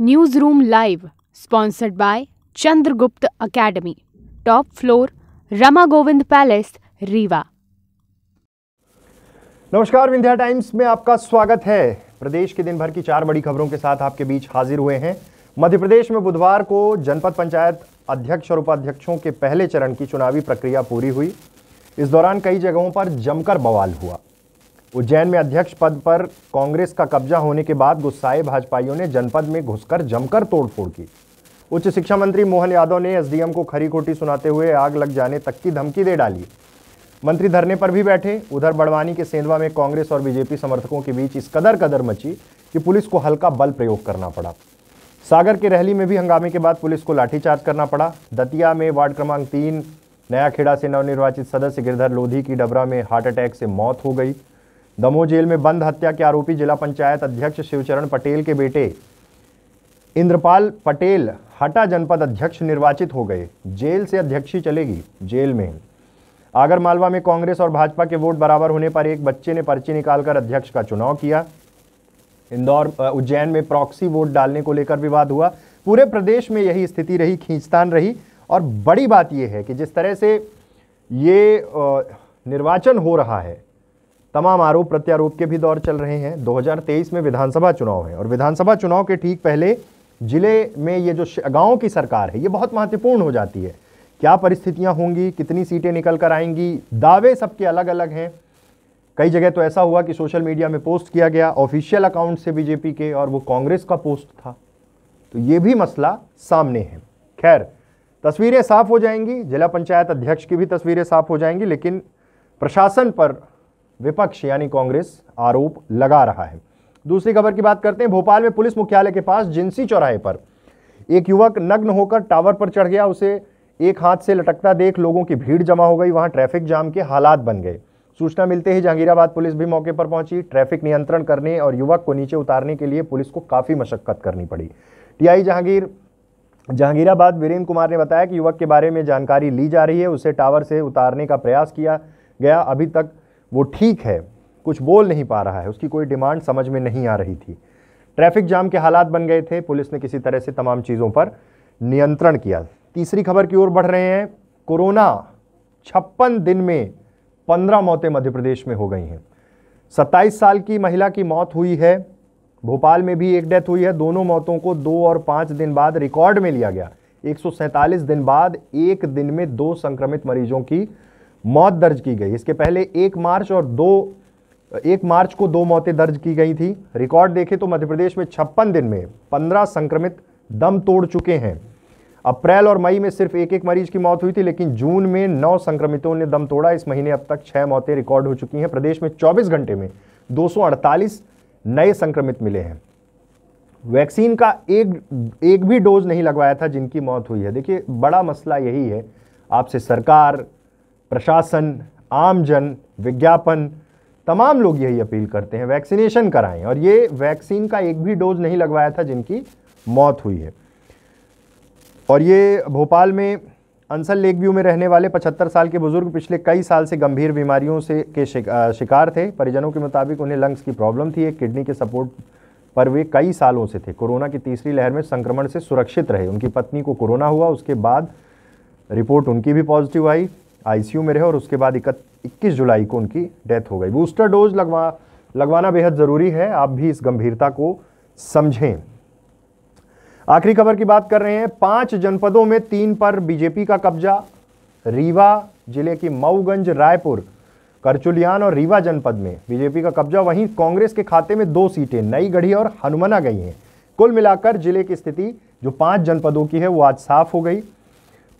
News newsroom live sponsored by Chandragupta academy top floor Rama Govind palace Rewa नमस्कार Vindhya times में आपका स्वागत है प्रदेश के दिन भर की चार बड़ी खबरों के साथ आपके बीच हाजिर हुए हैं मध्य प्रदेश में बुधवार को जनपद पंचायत अध्यक्ष और उपाध्यक्षों के पहले चरण की चुनावी प्रक्रिया पूरी हुई इस दौरान कई जगहों पर जमकर बवाल हुआ उज्जैन में अध्यक्ष पद पर कांग्रेस का कब्जा होने के बाद गुस्साए भाजपाइयों ने जनपद में घुसकर जमकर तोड़फोड़ की उच्च शिक्षा मंत्री मोहन यादव ने एसडीएम को खरी खोटी सुनाते हुए आग लग जाने तक की धमकी दे डाली मंत्री धरने पर भी बैठे उधर बड़वानी के सेंधवा में कांग्रेस और बीजेपी समर्थकों के बीच इस कदर कदर मची कि पुलिस को हल्का बल प्रयोग करना पड़ा सागर के रैली में भी हंगामे के बाद पुलिस को लाठीचार्ज करना पड़ा दतिया में वार्ड क्रमांक तीन नया खेड़ा से नवनिर्वाचित सदस्य गिरधर लोधी की डबरा में हार्ट अटैक से मौत हो गई दमोह जेल में बंद हत्या के आरोपी जिला पंचायत अध्यक्ष शिवचरण पटेल के बेटे इंद्रपाल पटेल हटा जनपद अध्यक्ष निर्वाचित हो गए जेल से अध्यक्षी चलेगी जेल में आगर मालवा में कांग्रेस और भाजपा के वोट बराबर होने पर एक बच्चे ने पर्ची निकालकर अध्यक्ष का चुनाव किया इंदौर उज्जैन में प्रॉक्सी वोट डालने को लेकर विवाद हुआ पूरे प्रदेश में यही स्थिति रही खींचतान रही और बड़ी बात यह है कि जिस तरह से ये निर्वाचन हो रहा है तमाम आरोप प्रत्यारोप के भी दौर चल रहे हैं 2023 में विधानसभा चुनाव है और विधानसभा चुनाव के ठीक पहले जिले में ये जो गाँव की सरकार है ये बहुत महत्वपूर्ण हो जाती है क्या परिस्थितियाँ होंगी कितनी सीटें निकल कर आएंगी दावे सबके अलग अलग हैं कई जगह तो ऐसा हुआ कि सोशल मीडिया में पोस्ट किया गया ऑफिशियल अकाउंट से बीजेपी के और वो कांग्रेस का पोस्ट था तो ये भी मसला सामने है खैर तस्वीरें साफ हो जाएंगी जिला पंचायत अध्यक्ष की भी तस्वीरें साफ हो जाएंगी लेकिन प्रशासन पर विपक्ष यानी कांग्रेस आरोप लगा रहा है दूसरी खबर की बात करते हैं भोपाल में पुलिस मुख्यालय के पास जिंसी चौराहे पर एक युवक नग्न होकर टावर पर चढ़ गया उसे एक हाथ से लटकता देख लोगों की भीड़ जमा हो गई वहां ट्रैफिक जाम के हालात बन गए सूचना मिलते ही जहांगीराबाद पुलिस भी मौके पर पहुंची ट्रैफिक नियंत्रण करने और युवक को नीचे उतारने के लिए पुलिस को काफ़ी मशक्कत करनी पड़ी टीआई जहांगीर जहांगीराबाद वीरेंद्र कुमार ने बताया कि युवक के बारे में जानकारी ली जा रही है उसे टावर से उतारने का प्रयास किया गया अभी तक वो ठीक है कुछ बोल नहीं पा रहा है उसकी कोई डिमांड समझ में नहीं आ रही थी ट्रैफिक जाम के हालात बन गए थे पुलिस ने किसी तरह से तमाम चीज़ों पर नियंत्रण किया तीसरी खबर की ओर बढ़ रहे हैं कोरोना छप्पन दिन में पंद्रह मौतें मध्य प्रदेश में हो गई हैं सत्ताईस साल की महिला की मौत हुई है भोपाल में भी एक डेथ हुई है दोनों मौतों को दो और पाँच दिन बाद रिकॉर्ड में लिया गया एक दिन बाद एक दिन में दो संक्रमित मरीजों की मौत दर्ज की गई इसके पहले एक मार्च और दो एक मार्च को दो मौतें दर्ज की गई थी रिकॉर्ड देखें तो मध्य प्रदेश में छप्पन दिन में पंद्रह संक्रमित दम तोड़ चुके हैं अप्रैल और मई में सिर्फ एक एक मरीज की मौत हुई थी लेकिन जून में नौ संक्रमितों ने दम तोड़ा इस महीने अब तक छः मौतें रिकॉर्ड हो चुकी हैं प्रदेश में 24 घंटे में 248 नए संक्रमित मिले हैं वैक्सीन का एक एक भी डोज नहीं लगवाया था जिनकी मौत हुई है देखिए बड़ा मसला यही है आपसे सरकार प्रशासन आमजन विज्ञापन तमाम लोग यही अपील करते हैं वैक्सीनेशन कराएं और ये वैक्सीन का एक भी डोज नहीं लगवाया था जिनकी मौत हुई है और ये भोपाल में अंसल लेक व्यू में रहने वाले 75 साल के बुजुर्ग पिछले कई साल से गंभीर बीमारियों से के शिकार थे परिजनों के मुताबिक उन्हें लंग्स की प्रॉब्लम थी एक किडनी के सपोर्ट पर वे कई सालों से थे कोरोना की तीसरी लहर में संक्रमण से सुरक्षित रहे उनकी पत्नी को कोरोना हुआ उसके बाद रिपोर्ट उनकी भी पॉजिटिव आई आईसीयू में रहे और उसके बाद इक्कीस जुलाई को उनकी डेथ हो गई बूस्टर डोज लगवा लगवाना बेहद ज़रूरी है आप भी इस गंभीरता को समझें आखिरी खबर की बात कर रहे हैं पांच जनपदों में तीन पर बीजेपी का कब्जा रीवा जिले की मऊगंज रायपुर करचुलियान और रीवा जनपद में बीजेपी का कब्जा वहीं कांग्रेस के खाते में दो सीटें नई गढ़ी और हनुमना गई हैं कुल मिलाकर जिले की स्थिति जो पांच जनपदों की है वो आज साफ हो गई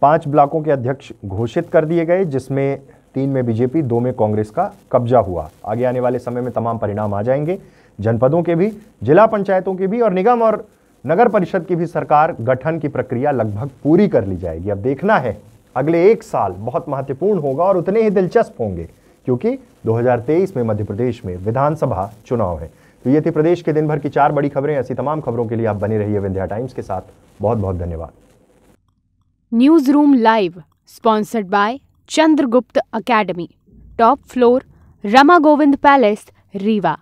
पांच ब्लॉकों के अध्यक्ष घोषित कर दिए गए जिसमें तीन में बीजेपी दो में कांग्रेस का कब्जा हुआ आगे आने वाले समय में तमाम परिणाम आ जाएंगे जनपदों के भी जिला पंचायतों के भी और निगम और नगर परिषद की भी सरकार गठन की प्रक्रिया लगभग पूरी कर ली जाएगी अब देखना है अगले एक साल बहुत महत्वपूर्ण होगा और उतने ही दिलचस्प होंगे क्योंकि 2023 में मध्य प्रदेश में विधानसभा चुनाव है तो ये थी प्रदेश के दिन भर की चार बड़ी खबरें ऐसी तमाम खबरों के लिए आप बने रहिए विंध्या टाइम्स के साथ बहुत बहुत धन्यवाद Newsroom Live, sponsored by Chandragupta Academy, top floor, Ramagovind Palace, Riva.